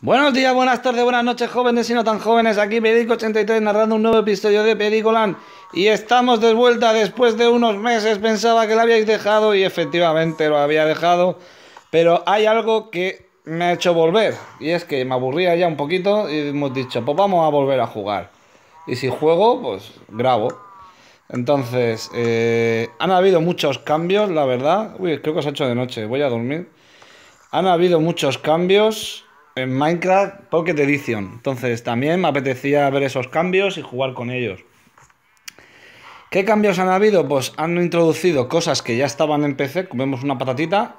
Buenos días, buenas tardes, buenas noches, jóvenes y no tan jóvenes. Aquí Perico83 narrando un nuevo episodio de Pericolan. Y estamos de vuelta después de unos meses. Pensaba que lo habíais dejado y efectivamente lo había dejado. Pero hay algo que me ha hecho volver. Y es que me aburría ya un poquito y hemos dicho, pues vamos a volver a jugar. Y si juego, pues grabo. Entonces, eh, han habido muchos cambios, la verdad. Uy, creo que os ha hecho de noche, voy a dormir. Han habido muchos cambios en Minecraft Pocket Edition. Entonces también me apetecía ver esos cambios y jugar con ellos. ¿Qué cambios han habido? Pues han introducido cosas que ya estaban en PC. Comemos una patatita.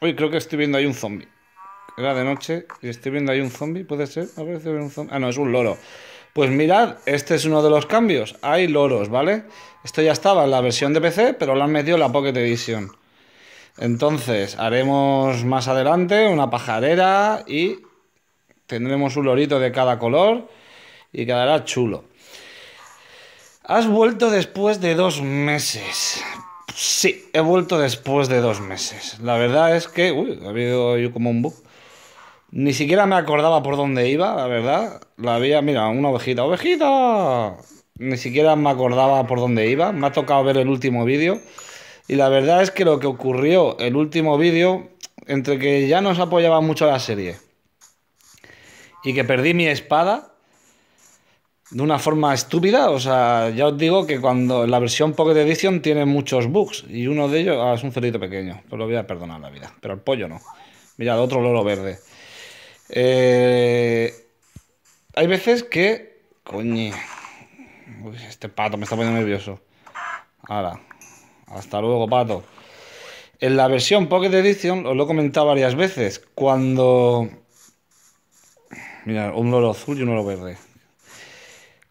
Uy, creo que estoy viendo ahí un zombie. Era de noche y estoy viendo ahí un zombie. ¿Puede ser? A un Ah, no, es un loro. Pues mirad, este es uno de los cambios. Hay loros, ¿vale? Esto ya estaba en la versión de PC, pero lo han metido en la Pocket Edition. Entonces, haremos más adelante una pajarera y tendremos un lorito de cada color y quedará chulo. Has vuelto después de dos meses. Sí, he vuelto después de dos meses. La verdad es que, uy, ha habido yo como un bug. Ni siquiera me acordaba por dónde iba, la verdad. La había, mira, una ovejita, ovejita. Ni siquiera me acordaba por dónde iba. Me ha tocado ver el último vídeo. Y la verdad es que lo que ocurrió el último vídeo, entre que ya nos apoyaba mucho la serie y que perdí mi espada de una forma estúpida, o sea, ya os digo que cuando la versión Pocket Edition tiene muchos bugs y uno de ellos ah, es un cerdito pequeño, pues lo voy a perdonar la vida, pero el pollo no. mirad otro loro verde. Eh, hay veces que. Coño. este pato me está poniendo nervioso. Ahora, hasta luego, pato. En la versión Pocket Edition, os lo he comentado varias veces, cuando... Mira, un loro azul y un loro verde.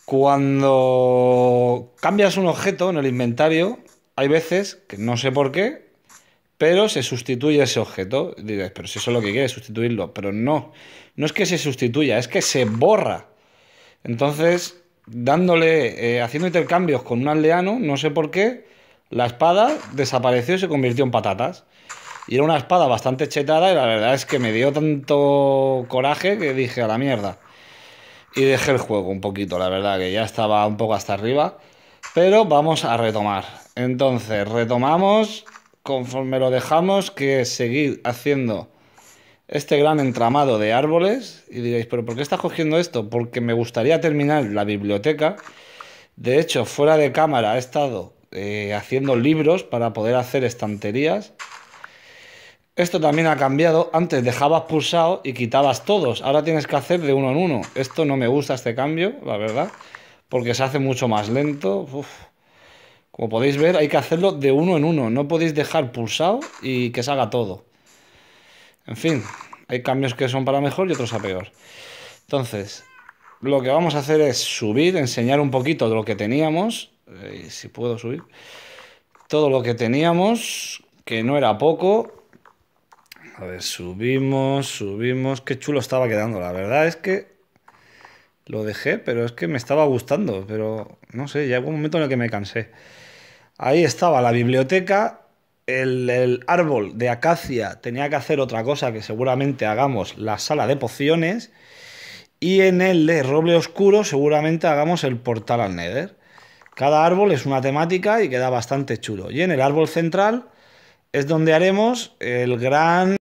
Cuando cambias un objeto en el inventario, hay veces que no sé por qué, pero se sustituye ese objeto. diréis, pero si eso es lo que quieres, sustituirlo. Pero no, no es que se sustituya, es que se borra. Entonces, dándole, eh, haciendo intercambios con un aldeano, no sé por qué, la espada desapareció y se convirtió en patatas. Y era una espada bastante chetada y la verdad es que me dio tanto coraje que dije a la mierda. Y dejé el juego un poquito, la verdad, que ya estaba un poco hasta arriba. Pero vamos a retomar. Entonces, retomamos conforme lo dejamos, que seguir haciendo este gran entramado de árboles. Y diréis, ¿pero por qué estás cogiendo esto? Porque me gustaría terminar la biblioteca. De hecho, fuera de cámara ha estado eh, haciendo libros para poder hacer estanterías. Esto también ha cambiado. Antes dejabas pulsado y quitabas todos. Ahora tienes que hacer de uno en uno. Esto no me gusta este cambio, la verdad, porque se hace mucho más lento. Como podéis ver, hay que hacerlo de uno en uno. No podéis dejar pulsado y que salga todo. En fin, hay cambios que son para mejor y otros a peor. Entonces, lo que vamos a hacer es subir, enseñar un poquito de lo que teníamos eh, si puedo subir, todo lo que teníamos, que no era poco. A ver, subimos, subimos. Qué chulo estaba quedando. La verdad es que lo dejé, pero es que me estaba gustando. Pero no sé, hubo un momento en el que me cansé. Ahí estaba la biblioteca. El, el, árbol de acacia tenía que hacer otra cosa que seguramente hagamos la sala de pociones. Y en el de roble oscuro seguramente hagamos el portal al Nether. Cada árbol es una temática y queda bastante chulo. Y en el árbol central es donde haremos el gran,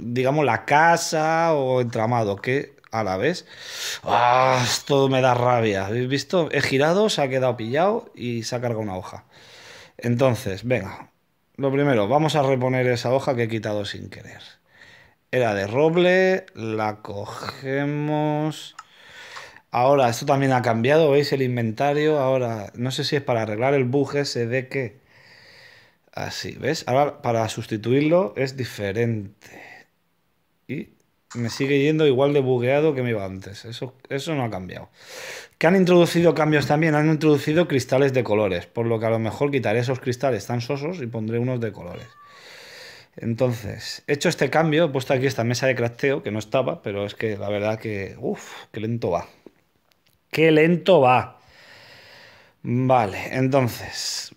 digamos, la casa o entramado, que a la vez. ¡Ah! todo me da rabia. ¿Habéis visto? He girado, se ha quedado pillado y se ha cargado una hoja. Entonces, venga. Lo primero, vamos a reponer esa hoja que he quitado sin querer. Era de roble, la cogemos... Ahora, esto también ha cambiado, ¿veis? El inventario. Ahora, no sé si es para arreglar el bug ese de que... Así, ah, ¿ves? Ahora, para sustituirlo es diferente. Y me sigue yendo igual de bugueado que me iba antes. Eso, eso no ha cambiado. Que han introducido cambios también. Han introducido cristales de colores. Por lo que a lo mejor quitaré esos cristales tan sosos y pondré unos de colores. Entonces, he hecho este cambio, he puesto aquí esta mesa de crafteo, que no estaba, pero es que la verdad que, uf qué lento va. Qué lento va. Vale, entonces,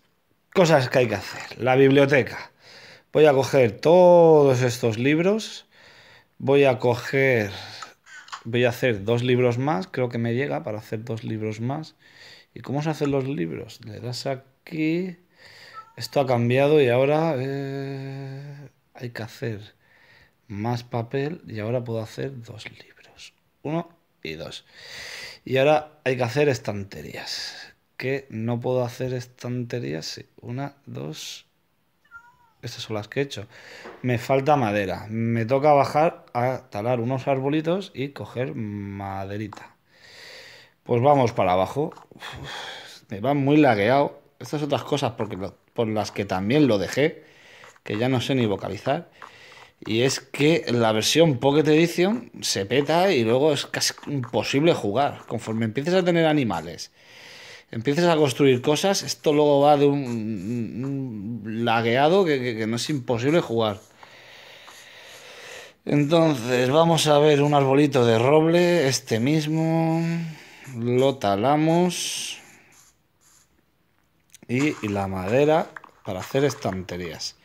cosas que hay que hacer. La biblioteca. Voy a coger todos estos libros. Voy a coger... Voy a hacer dos libros más. Creo que me llega para hacer dos libros más. ¿Y cómo se hacen los libros? Le das aquí... Esto ha cambiado y ahora eh, hay que hacer más papel y ahora puedo hacer dos libros. Uno y dos. Y ahora hay que hacer estanterías. Que no puedo hacer estanterías. Sí. Una, dos. Estas son las que he hecho. Me falta madera. Me toca bajar a talar unos arbolitos y coger maderita. Pues vamos para abajo. me va muy lagueado. Estas otras cosas porque por las que también lo dejé. Que ya no sé ni vocalizar. Y es que la versión Pocket Edition se peta y luego es casi imposible jugar. Conforme empiezas a tener animales, empiezas a construir cosas, esto luego va de un, lagueado que no es imposible jugar. Entonces, vamos a ver un arbolito de roble, este mismo, lo talamos y la madera para hacer estanterías.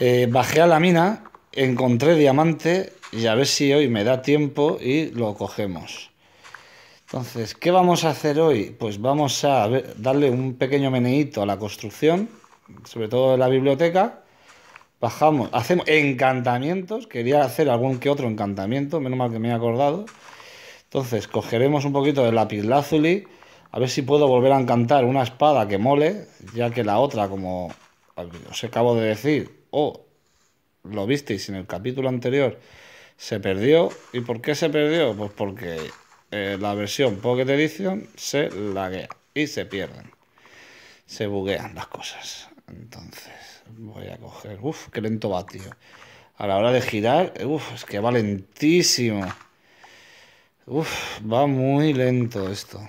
Eh, bajé a la mina, encontré diamante y a ver si hoy me da tiempo y lo cogemos. Entonces, ¿qué vamos a hacer hoy? Pues vamos a darle un pequeño meneíto a la construcción, sobre todo de la biblioteca. Bajamos, hacemos encantamientos, quería hacer algún que otro encantamiento, menos mal que me he acordado. Entonces, cogeremos un poquito de lazuli a ver si puedo volver a encantar una espada que mole, ya que la otra, como os acabo de decir, lo visteis en el capítulo anterior, se perdió. ¿Y por qué se perdió? Pues porque eh, la versión Pocket Edition se laguea y se pierden. Se buguean las cosas. Entonces, voy a coger. Uf, qué lento va, tío. A la hora de girar, uf, es que va lentísimo. Uf, va muy lento esto.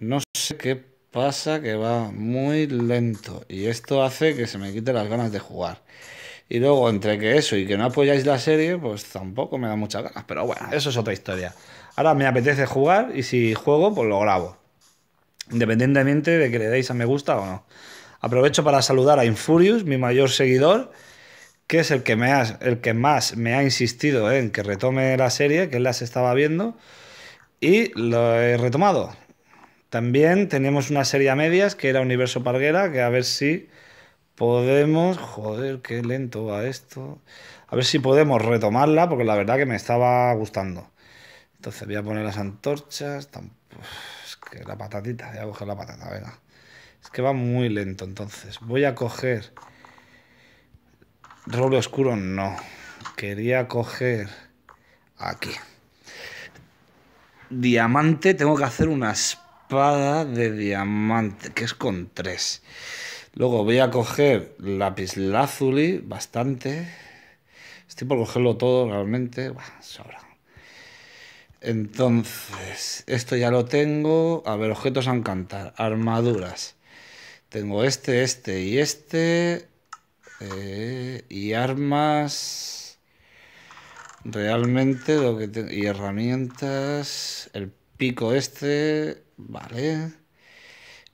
No sé qué pasa que va muy lento y esto hace que se me quite las ganas de jugar. Y luego, entre que eso y que no apoyáis la serie, pues tampoco me da muchas ganas. Pero bueno, eso es otra historia. Ahora me apetece jugar y si juego, pues lo grabo. Independientemente de que le deis a me gusta o no. Aprovecho para saludar a Infurius, mi mayor seguidor, que es el que, me ha, el que más me ha insistido en que retome la serie, que él las estaba viendo. Y lo he retomado. También tenemos una serie a medias que era Universo Parguera, que a ver si podemos. Joder, qué lento va esto. A ver si podemos retomarla, porque la verdad que me estaba gustando. Entonces voy a poner las antorchas. Es que la patatita, voy a coger la patata, venga. Es que va muy lento, entonces. Voy a coger. Roble oscuro, no. Quería coger. Aquí. Diamante, tengo que hacer unas de diamante, que es con tres Luego voy a coger lápiz lazuli, bastante. Estoy por cogerlo todo realmente. sobra. Entonces, esto ya lo tengo. A ver, objetos a encantar. Armaduras. Tengo este, este y este. Eh, y armas. Realmente lo que Y herramientas. El pico este. Vale.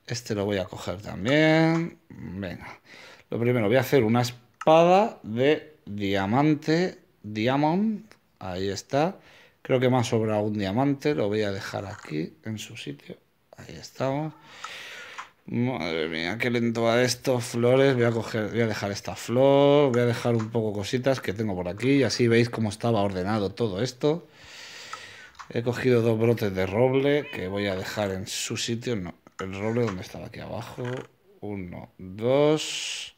Este lo voy a coger también. Venga. Lo primero, voy a hacer una espada de diamante. Diamond. Ahí está. Creo que me ha sobrado un diamante. Lo voy a dejar aquí, en su sitio. Ahí estamos. Madre mía, qué lento va esto. Flores, voy a coger, voy a dejar esta flor, voy a dejar un poco cositas que tengo por aquí y así veis cómo estaba ordenado todo esto. He cogido dos brotes de roble que voy a dejar en su sitio. No, el roble donde estaba aquí abajo. Uno, dos.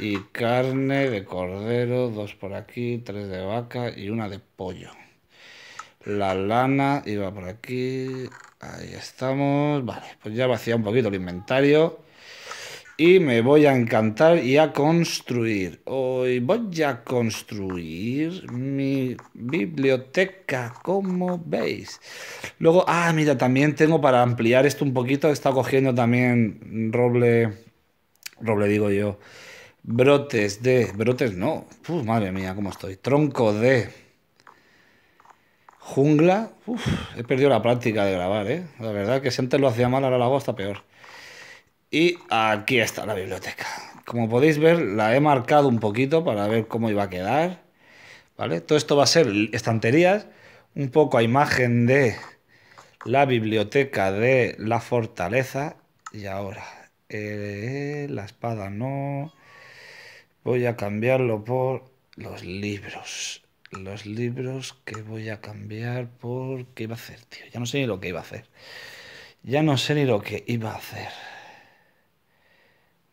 Y carne de cordero, dos por aquí, tres de vaca y una de pollo. La lana iba por aquí. Ahí estamos. Vale, pues ya vacía un poquito el inventario y me voy a encantar y a construir. Hoy voy a construir mi biblioteca, como veis. Luego, ah, mira, también tengo para ampliar esto un poquito, está cogiendo también roble, roble digo yo, brotes de, brotes no, madre mía, cómo estoy, tronco de jungla. he perdido la práctica de grabar, ¿eh? La verdad que si antes lo hacía mal, ahora lo hago hasta peor. Y aquí está la biblioteca. Como podéis ver, la he marcado un poquito para ver cómo iba a quedar. ¿Vale? Todo esto va a ser estanterías, un poco a imagen de la biblioteca de la fortaleza. Y ahora, eh, la espada no. Voy a cambiarlo por los libros. Los libros que voy a cambiar por... ¿Qué iba a hacer, tío? Ya no sé ni lo que iba a hacer. Ya no sé ni lo que iba a hacer.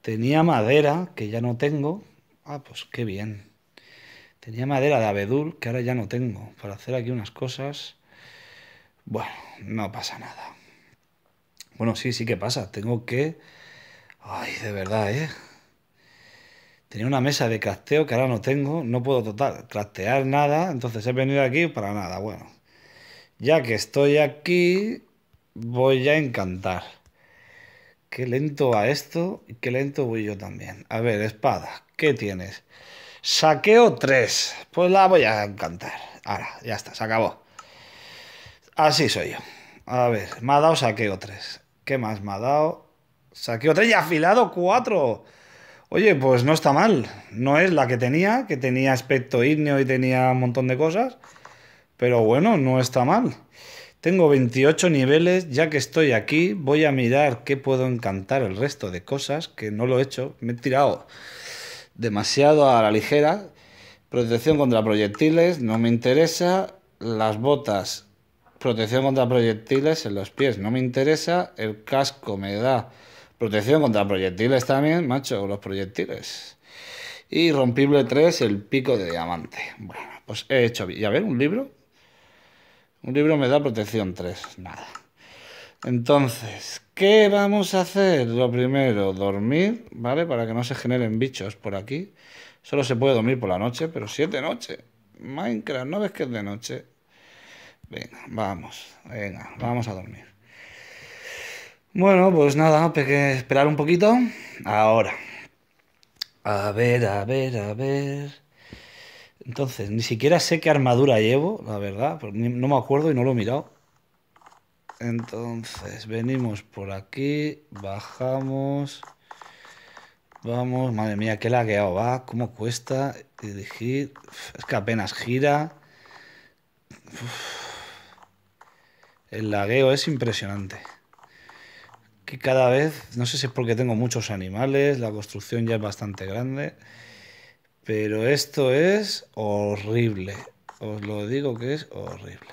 Tenía madera, que ya no tengo. Ah, pues qué bien. Tenía madera de abedul, que ahora ya no tengo. Para hacer aquí unas cosas... Bueno, no pasa nada. Bueno, sí, sí que pasa. Tengo que... Ay, de verdad, ¿eh? Tenía una mesa de crafteo que ahora no tengo. No puedo total, nada. Entonces he venido aquí para nada. Bueno, ya que estoy aquí, voy a encantar. Qué lento va esto y qué lento voy yo también. A ver, espada, ¿qué tienes? Saqueo 3. Pues la voy a encantar. Ahora, ya está, se acabó. Así soy yo. A ver, me ha dado saqueo 3. ¿Qué más me ha dado? Saqueo 3 y afilado 4. Oye, pues no está mal. No es la que tenía, que tenía aspecto ígneo y tenía un montón de cosas. Pero bueno, no está mal. Tengo 28 niveles, ya que estoy aquí, voy a mirar qué puedo encantar el resto de cosas, que no lo he hecho, me he tirado demasiado a la ligera. Protección contra proyectiles, no me interesa. Las botas, protección contra proyectiles en los pies, no me interesa. El casco me da protección contra proyectiles también, macho, los proyectiles. Y rompible 3, el pico de diamante. Bueno, pues he hecho, ya ver, un libro, un libro me da protección 3, nada. Entonces, ¿qué vamos a hacer? Lo primero, dormir, ¿vale? Para que no se generen bichos por aquí. Solo se puede dormir por la noche, pero si es de noche. Minecraft, ¿no ves que es de noche? Venga, vamos, venga, vamos a dormir. Bueno, pues nada, hay que esperar un poquito. Ahora. A ver, a ver, a ver. Entonces, ni siquiera sé qué armadura llevo, la verdad, no me acuerdo y no lo he mirado. Entonces, venimos por aquí, bajamos, vamos, madre mía, qué lagueo va, cómo cuesta dirigir, es que apenas gira. El lagueo es impresionante. Que cada vez, no sé si es porque tengo muchos animales, la construcción ya es bastante grande. Pero esto es horrible. Os lo digo que es horrible.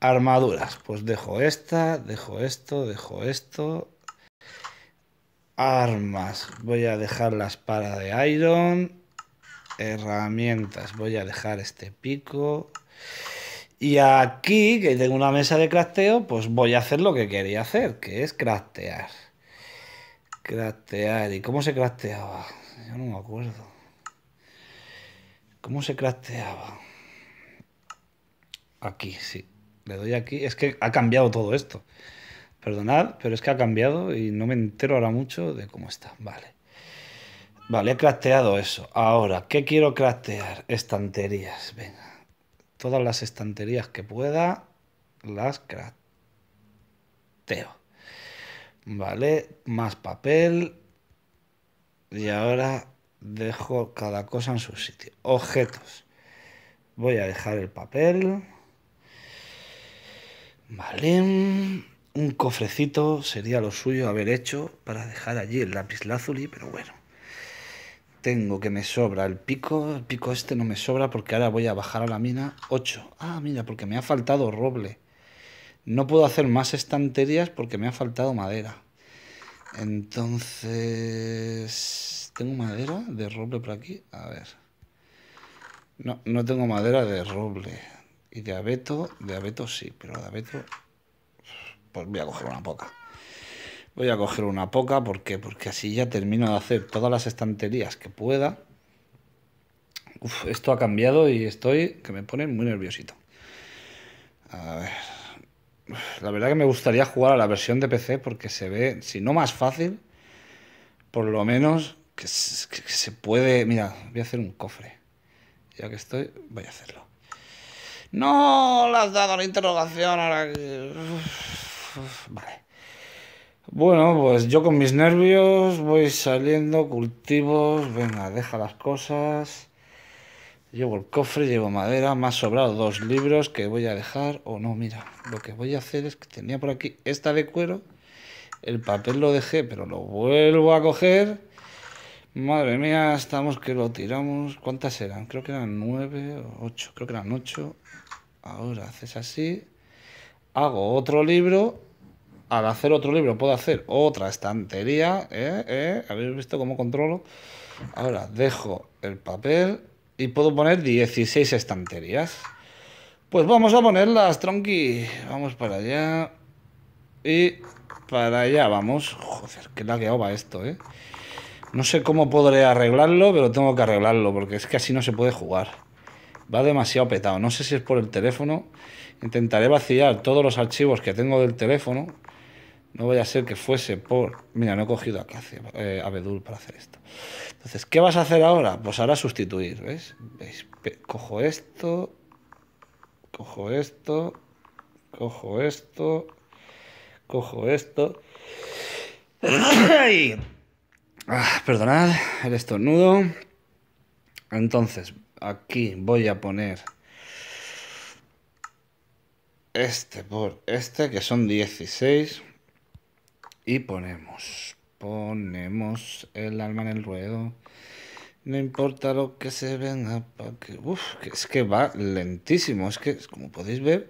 Armaduras. Pues dejo esta, dejo esto, dejo esto. Armas. Voy a dejar la espada de Iron. Herramientas. Voy a dejar este pico. Y aquí, que tengo una mesa de crafteo, pues voy a hacer lo que quería hacer, que es craftear. Craftear. ¿Y cómo se crafteaba? Yo no me acuerdo. ¿Cómo se crafteaba? Aquí, sí. Le doy aquí. Es que ha cambiado todo esto. Perdonad, pero es que ha cambiado y no me entero ahora mucho de cómo está. Vale. Vale, he crafteado eso. Ahora, ¿qué quiero craftear? Estanterías. Venga. Todas las estanterías que pueda, las crafteo. Vale, más papel. Y ahora Dejo cada cosa en su sitio. Objetos. Voy a dejar el papel. Vale. Un cofrecito sería lo suyo haber hecho para dejar allí el lápiz lazuli, pero bueno. Tengo que me sobra el pico. El pico este no me sobra porque ahora voy a bajar a la mina 8. Ah, mira, porque me ha faltado roble. No puedo hacer más estanterías porque me ha faltado madera. Entonces... Tengo madera de roble por aquí. A ver. No, no tengo madera de roble. Y de abeto, de abeto sí, pero de abeto... Pues voy a coger una poca. Voy a coger una poca, ¿por Porque así ya termino de hacer todas las estanterías que pueda. Uf, esto ha cambiado y estoy... que me pone muy nerviosito. A ver... La verdad que me gustaría jugar a la versión de PC porque se ve, si no más fácil, por lo menos que, se puede. Mira, voy a hacer un cofre. Ya que estoy, voy a hacerlo. No le has dado la interrogación ahora. Que... Vale. Bueno, pues yo con mis nervios voy saliendo, cultivos, venga, deja las cosas. Llevo el cofre, llevo madera, me ha sobrado dos libros que voy a dejar. O oh, no, mira, lo que voy a hacer es que tenía por aquí esta de cuero. El papel lo dejé, pero lo vuelvo a coger. Madre mía, estamos que lo tiramos. ¿Cuántas eran? Creo que eran nueve, ocho, creo que eran ocho. Ahora haces así. Hago otro libro. Al hacer otro libro puedo hacer otra estantería. ¿eh? ¿Eh? ¿Habéis visto cómo controlo? Ahora dejo el papel y puedo poner 16 estanterías. Pues vamos a ponerlas, tronqui. Vamos para allá. Y para allá vamos. Joder, qué lagueado va esto, ¿eh? No sé cómo podré arreglarlo, pero tengo que arreglarlo, porque es que así no se puede jugar. Va demasiado petado. No sé si es por el teléfono. Intentaré vaciar todos los archivos que tengo del teléfono. No vaya a ser que fuese por... Mira, no he cogido a hace eh, para hacer esto. Entonces, ¿qué vas a hacer ahora? Pues ahora sustituir, ¿ves? Cojo esto, cojo esto, cojo esto, cojo esto. Ah, perdonad el estornudo. Entonces, aquí voy a poner este por este, que son 16. Y ponemos, ponemos el alma en el ruedo. No importa lo que se venga, para es que va lentísimo. Es que, como podéis ver,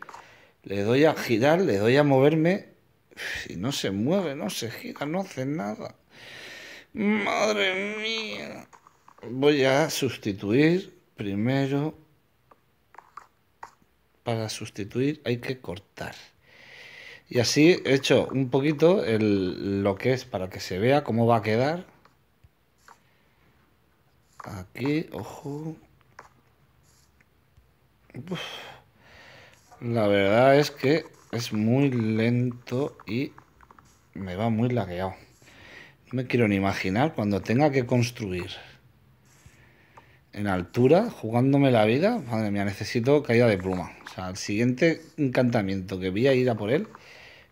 le doy a girar, le doy a moverme. Y no se mueve, no se gira, no hace nada. Madre mía. Voy a sustituir primero. Para sustituir hay que cortar. Y así he hecho un poquito el, lo que es para que se vea cómo va a quedar. Aquí, ojo. La verdad es que es muy lento y me va muy lagueado. No me quiero ni imaginar cuando tenga que construir en altura, jugándome la vida. Madre mía, necesito caída de pluma. O sea, el siguiente encantamiento que voy a ir a por él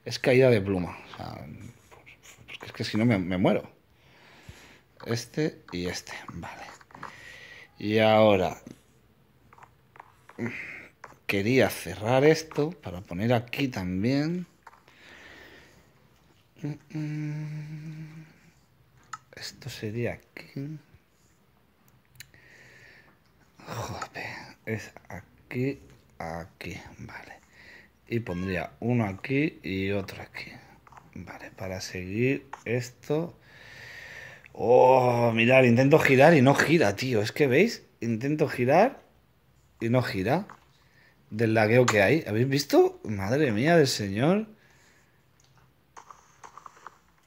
es caída de pluma. O sea, es que si no me, muero. Este y este, vale. Y ahora quería cerrar esto para poner aquí también. Esto sería aquí. Joder, es aquí, aquí, vale. Y pondría uno aquí y otro aquí. Vale, para seguir esto... Oh, mirad, intento girar y no gira, tío. Es que, ¿veis? Intento girar y no gira. Del lagueo que hay. ¿Habéis visto? Madre mía del señor.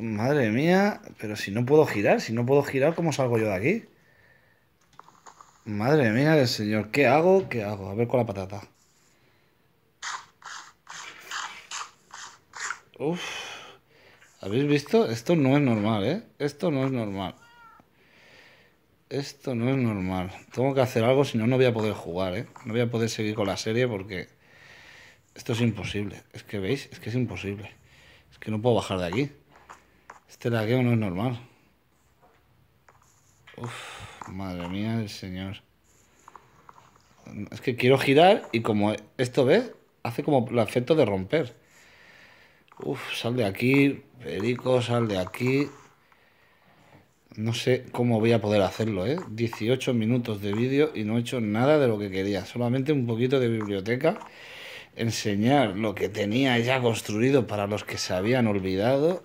Madre mía, pero si no puedo girar, si no puedo girar, ¿cómo salgo yo de aquí? Madre mía del señor, ¿qué hago? ¿Qué hago? A ver con la patata. Uf. ¿Habéis visto? Esto no es normal, ¿eh? Esto no es normal. Esto no es normal. Tengo que hacer algo, si no, no voy a poder jugar, ¿eh? No voy a poder seguir con la serie porque... Esto es imposible. Es que, ¿veis? Es que es imposible. Es que no puedo bajar de aquí. Este lagueo no es normal. Uf, madre mía el señor. Es que quiero girar y como esto, ¿ves? Hace como el efecto de romper. Uf, sal de aquí, Perico, sal de aquí. No sé cómo voy a poder hacerlo, ¿eh? 18 minutos de vídeo y no he hecho nada de lo que quería. Solamente un poquito de biblioteca. Enseñar lo que tenía ya construido para los que se habían olvidado.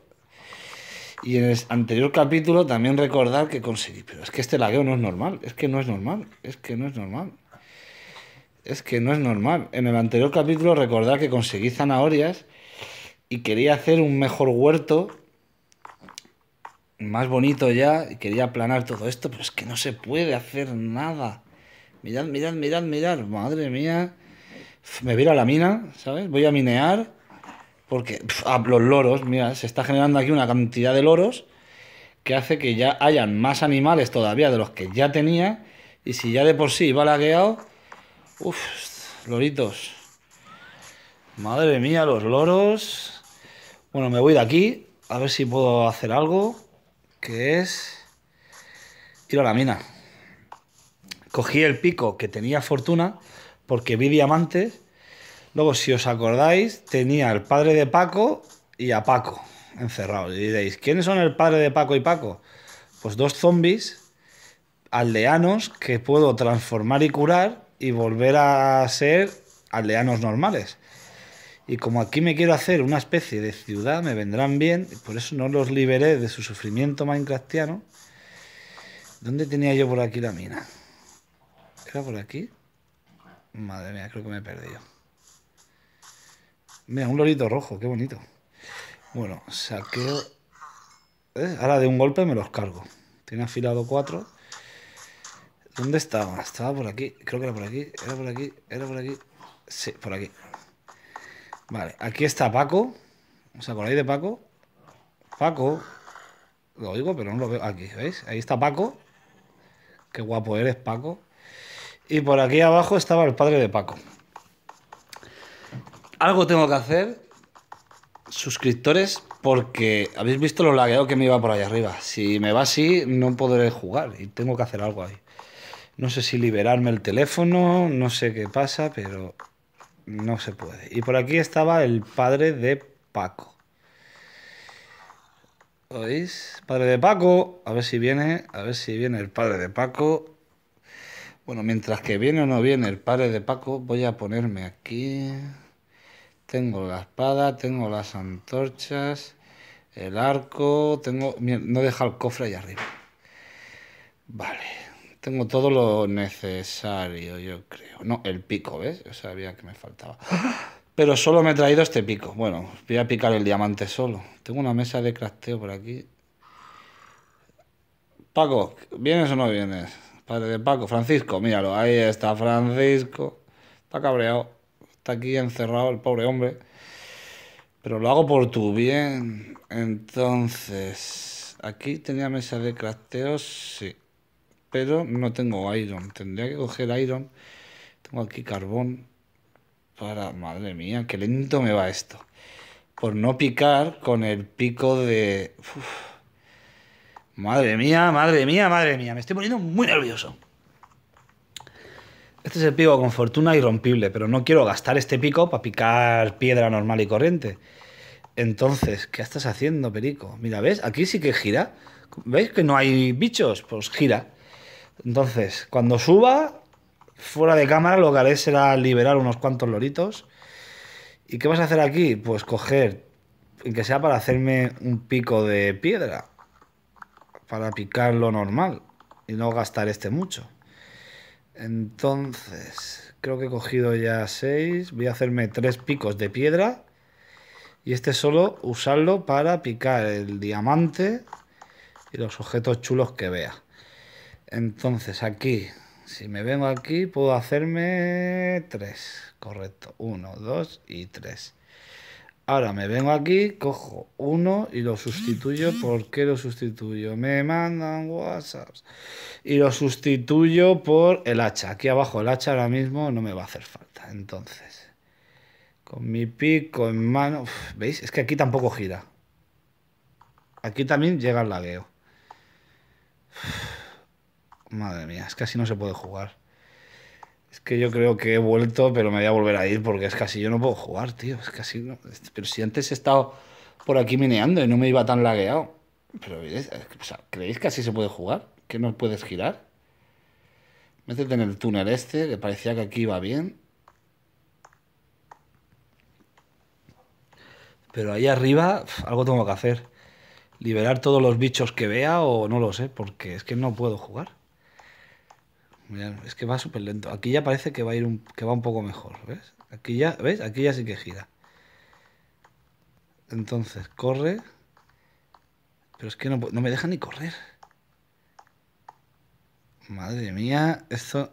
Y en el anterior capítulo también recordar que conseguí, pero es que este lagueo no es normal, es que no es normal, es que no es normal. Es que no es normal. En el anterior capítulo recordar que conseguí zanahorias y quería hacer un mejor huerto, más bonito ya, y quería aplanar todo esto, pero es que no se puede hacer nada. Mirad, mirad, mirad, mirad, madre mía. Me voy a la mina, ¿sabes? Voy a minear porque ah, los loros, mira, se está generando aquí una cantidad de loros que hace que ya hayan más animales todavía de los que ya tenía. Y si ya de por sí va lagueado, uff, loritos. Madre mía, los loros. Bueno, me voy de aquí, a ver si puedo hacer algo, que es ir a la mina. Cogí el pico que tenía fortuna porque vi diamantes Luego, si os acordáis, tenía al padre de Paco y a Paco encerrados. Y diréis, ¿quiénes son el padre de Paco y Paco? Pues dos zombies aldeanos que puedo transformar y curar y volver a ser aldeanos normales. Y como aquí me quiero hacer una especie de ciudad, me vendrán bien, y por eso no los liberé de su sufrimiento minecraftiano. ¿Dónde tenía yo por aquí la mina? ¿Era por aquí? Madre mía, creo que me he perdido. Mira, un lorito rojo, qué bonito. Bueno, saqueo. ¿eh? Ahora de un golpe me los cargo. Tiene afilado cuatro. ¿Dónde estaba? Estaba por aquí. Creo que era por aquí. Era por aquí. Era por aquí. Sí, por aquí. Vale, aquí está Paco. por ahí de Paco? Paco. Lo oigo, pero no lo veo. Aquí, ¿veis? Ahí está Paco. Qué guapo eres, Paco. Y por aquí abajo estaba el padre de Paco algo tengo que hacer, suscriptores, porque habéis visto lo lagueado que me iba por allá arriba. Si me va así, no podré jugar y tengo que hacer algo ahí. No sé si liberarme el teléfono, no sé qué pasa, pero no se puede. Y por aquí estaba el padre de Paco. veis? Padre de Paco. A ver si viene. A ver si viene el padre de Paco. Bueno, mientras que viene o no viene el padre de Paco, voy a ponerme aquí. Tengo la espada, tengo las antorchas, el arco, tengo... no deja el cofre allá arriba. Vale, tengo todo lo necesario, yo creo. No, el pico, ¿ves? Yo sabía que me faltaba. Pero solo me he traído este pico. Bueno, voy a picar el diamante solo. Tengo una mesa de crafteo por aquí. Paco, ¿vienes o no vienes? Padre de Paco, Francisco, míralo, ahí está Francisco. Está cabreado. Está aquí encerrado el pobre hombre. Pero lo hago por tu bien. Entonces, aquí tenía mesa de crafteos, sí. Pero no tengo iron. Tendría que coger iron. Tengo aquí carbón. Para, madre mía, qué lento me va esto. Por no picar con el pico de... Madre mía, madre mía, madre mía. Me estoy poniendo muy nervioso. Este es el pico con fortuna irrompible, pero no quiero gastar este pico para picar piedra normal y corriente. Entonces, ¿qué estás haciendo, Perico? Mira, ¿ves? Aquí sí que gira. ¿Veis que no hay bichos? Pues gira. Entonces, cuando suba, fuera de cámara, lo que haré será liberar unos cuantos loritos. ¿Y qué vas a hacer aquí? Pues coger, que sea para hacerme un pico de piedra. Para picar lo normal. Y no gastar este mucho. Entonces, creo que he cogido ya 6. Voy a hacerme tres picos de piedra. Y este solo usarlo para picar el diamante y los objetos chulos que vea. Entonces, aquí, si me vengo aquí, puedo hacerme tres. Correcto. Uno, dos y tres. Ahora me vengo aquí, cojo uno y lo sustituyo. ¿Por qué lo sustituyo? Me mandan WhatsApp Y lo sustituyo por el hacha. Aquí abajo el hacha ahora mismo no me va a hacer falta. Entonces, con mi pico en mano... ¿Veis? Es que aquí tampoco gira. Aquí también llega el lagueo. madre mía, es que así no se puede jugar. Es que yo creo que he vuelto, pero me voy a volver a ir porque es casi yo no puedo jugar, tío. Es casi. No, pero si antes he estado por aquí mineando y no me iba tan lagueado. Pero, ¿creéis que así se puede jugar? ¿Que no puedes girar? Métete en el túnel este, que parecía que aquí iba bien. Pero ahí arriba algo tengo que hacer. Liberar todos los bichos que vea o no lo sé, porque es que no puedo jugar es que va súper lento. Aquí ya parece que va a ir un, que va un poco mejor, ¿ves? Aquí ya, ¿ves? Aquí ya sí que gira. Entonces, corre. Pero es que no, me deja ni correr. Madre mía, esto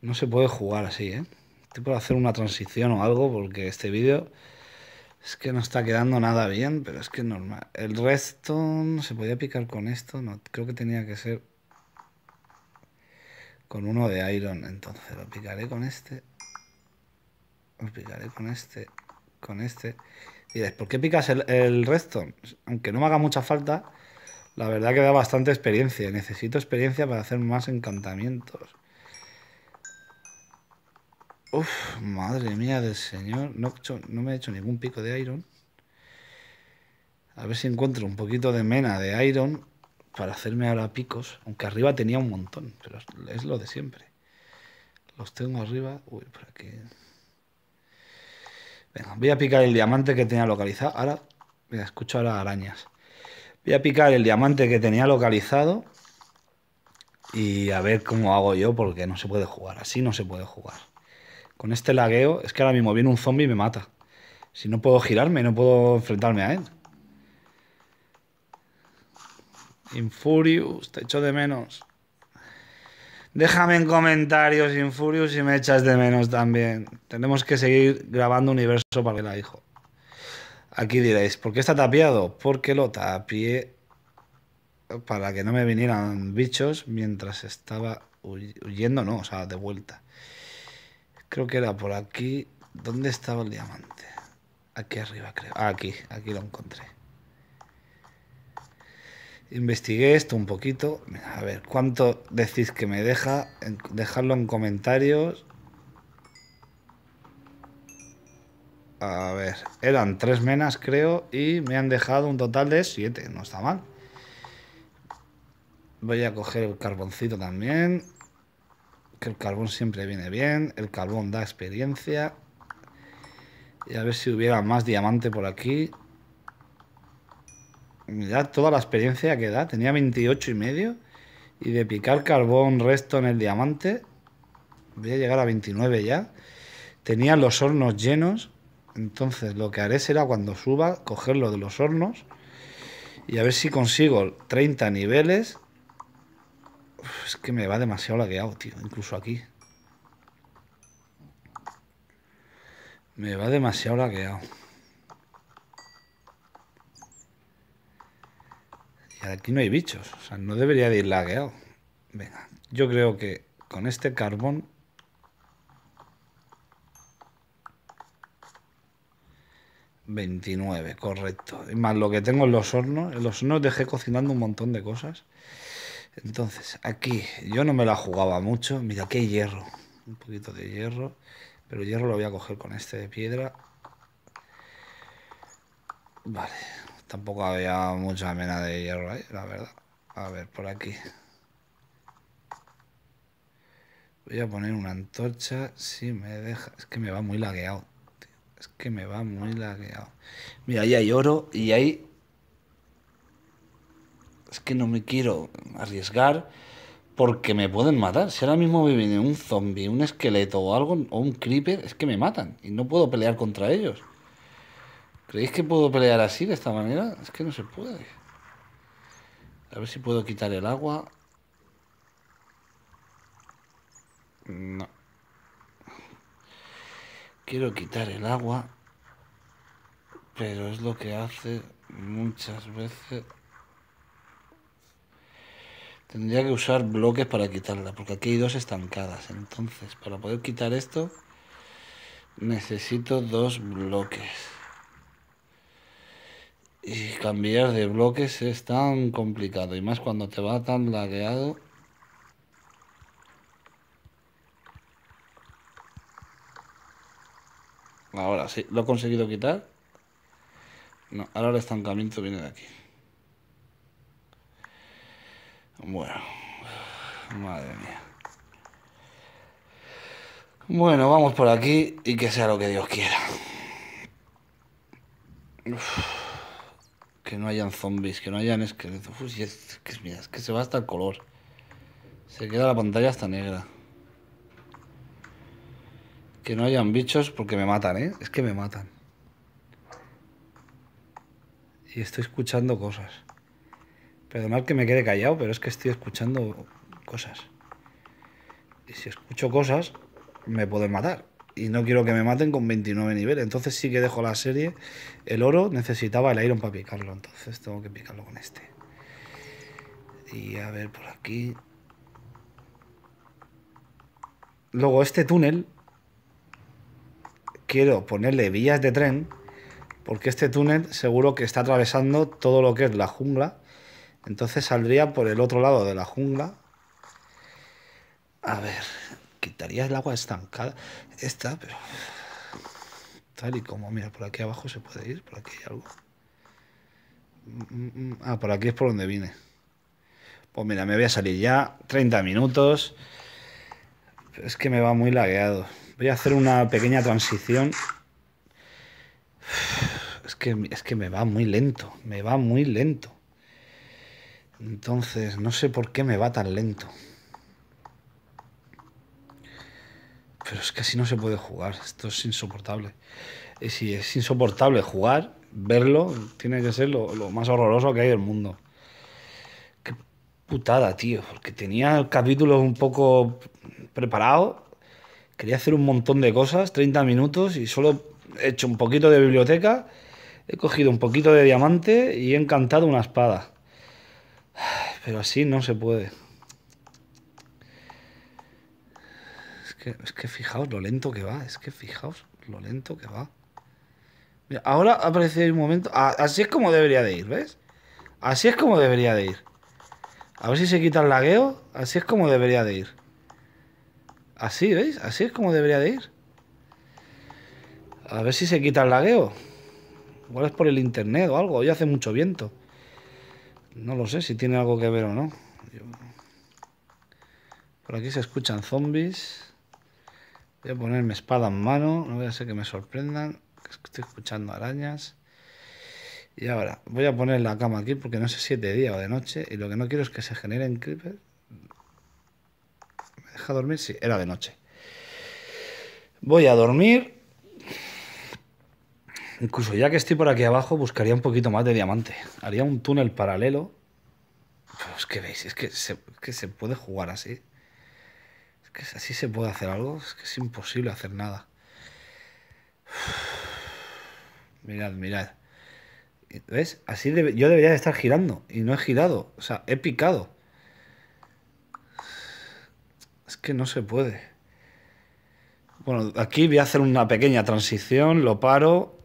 no se puede jugar así, ¿eh? Estoy por hacer una transición o algo porque este vídeo es que no está quedando nada bien, pero es que normal. El resto se podía picar con esto, no, creo que tenía que ser con uno de iron. Entonces lo picaré con este. Lo picaré con este. Con este. Y es ¿por qué picas el, resto? Aunque no me haga mucha falta, la verdad que da bastante experiencia. Necesito experiencia para hacer más encantamientos. Uf, madre mía del señor. no me he hecho ningún pico de iron. A ver si encuentro un poquito de mena de iron para hacerme ahora picos, aunque arriba tenía un montón, pero es lo de siempre. Los tengo arriba. Uy, Venga, voy a picar el diamante que tenía localizado. Ahora, mira, escucho las arañas. Voy a picar el diamante que tenía localizado. Y a ver cómo hago yo, porque no se puede jugar. Así no se puede jugar. Con este lagueo, es que ahora mismo viene un zombie y me mata. Si no puedo girarme, no puedo enfrentarme a él. Infurius, te echo de menos. Déjame en comentarios, Infurius, si me echas de menos también. Tenemos que seguir grabando Universo para el hijo. Aquí diréis, ¿por qué está tapiado? Porque lo tapié para que no me vinieran bichos mientras estaba huyendo, no, o sea, de vuelta. Creo que era por aquí. ¿Dónde estaba el diamante? Aquí arriba, creo. Ah, aquí, aquí lo encontré investigué esto un poquito. A ver, ¿cuánto decís que me deja? Dejadlo en comentarios. A ver, eran tres menas creo y me han dejado un total de siete, no está mal. Voy a coger el carboncito también. Que el carbón siempre viene bien. El carbón da experiencia. Y a ver si hubiera más diamante por aquí. Mirad toda la experiencia que da. Tenía 28 y medio. Y de picar carbón resto en el diamante, voy a llegar a 29 ya. Tenía los hornos llenos. Entonces lo que haré será cuando suba, cogerlo de los hornos. Y a ver si consigo 30 niveles. es que me va demasiado lagueado, tío. Incluso aquí. Me va demasiado lagueado. aquí no hay bichos. O sea, no debería de ir lagueado. Venga, yo creo que con este carbón... ...29, correcto. Y más lo que tengo en los hornos. En los hornos dejé cocinando un montón de cosas. Entonces, aquí yo no me la jugaba mucho. Mira, qué hierro. Un poquito de hierro. Pero hierro lo voy a coger con este de piedra. Vale, Tampoco había mucha mena de hierro ahí, la verdad. A ver, por aquí. Voy a poner una antorcha si me deja. Es que me va muy lagueado. Es que me va muy lagueado. Mira, ahí hay oro y ahí. Es que no me quiero arriesgar porque me pueden matar. Si ahora mismo me viene un zombie, un esqueleto o algo, o un creeper, es que me matan y no puedo pelear contra ellos. ¿Creéis que puedo pelear así, de esta manera? Es que no se puede. A ver si puedo quitar el agua. No. Quiero quitar el agua. Pero es lo que hace muchas veces. Tendría que usar bloques para quitarla, porque aquí hay dos estancadas. Entonces, para poder quitar esto, necesito dos bloques. Y cambiar de bloques es tan complicado, y más cuando te va tan lagueado. Ahora sí, lo he conseguido quitar. No, ahora el estancamiento viene de aquí. Bueno, madre mía. Bueno, vamos por aquí y que sea lo que Dios quiera que no hayan zombies, que no hayan esqueletos. Uy, es que, es que se va hasta el color. Se queda la pantalla hasta negra. Que no hayan bichos porque me matan, ¿eh? Es que me matan. Y estoy escuchando cosas. Perdonad que me quede callado, pero es que estoy escuchando cosas. Y si escucho cosas, me pueden matar y no quiero que me maten con 29 niveles. Entonces sí que dejo la serie. El oro necesitaba el iron para picarlo, entonces tengo que picarlo con este. Y a ver por aquí. Luego este túnel quiero ponerle vías de tren porque este túnel seguro que está atravesando todo lo que es la jungla. Entonces saldría por el otro lado de la jungla. A ver, quitaría el agua estancada. Esta, pero tal y como, mira, por aquí abajo se puede ir, por aquí hay algo. Mm, mm, mm. Ah, por aquí es por donde vine. Pues mira, me voy a salir ya, 30 minutos. Es que me va muy lagueado. Voy a hacer una pequeña transición. Es que, es que me va muy lento, me va muy lento. Entonces, no sé por qué me va tan lento. Pero es que así no se puede jugar, esto es insoportable. Y eh, si es insoportable jugar, verlo, tiene que ser lo, más horroroso que hay del mundo. Qué putada, tío, porque tenía el capítulo un poco preparado, quería hacer un montón de cosas, 30 minutos, y solo he hecho un poquito de biblioteca, he cogido un poquito de diamante y he encantado una espada. Pero así no se puede. es que fijaos lo lento que va. Es que fijaos lo lento que va. ahora aparece un momento. así es como debería de ir, ¿ves? Así es como debería de ir. A ver si se quita el lagueo. Así es como debería de ir. Así, ¿veis? Así es como debería de ir. A ver si se quita el lagueo. Igual es por el internet o algo. Hoy hace mucho viento. No lo sé si tiene algo que ver o no. Por aquí se escuchan zombies. Voy a ponerme espada en mano, no voy a ser que me sorprendan. Estoy escuchando arañas. Y ahora, voy a poner la cama aquí porque no sé si es de día o de noche. Y lo que no quiero es que se generen creepers. ¿Me deja dormir? Sí, era de noche. Voy a dormir. Incluso ya que estoy por aquí abajo, buscaría un poquito más de diamante. Haría un túnel paralelo. Pues que veis, es que que se puede jugar así que así se puede hacer algo, es que es imposible hacer nada. mirad, mirad. ¿Ves? Así yo debería de estar girando y no he girado, o sea, he picado. Es que no se puede. Bueno, aquí voy a hacer una pequeña transición, lo paro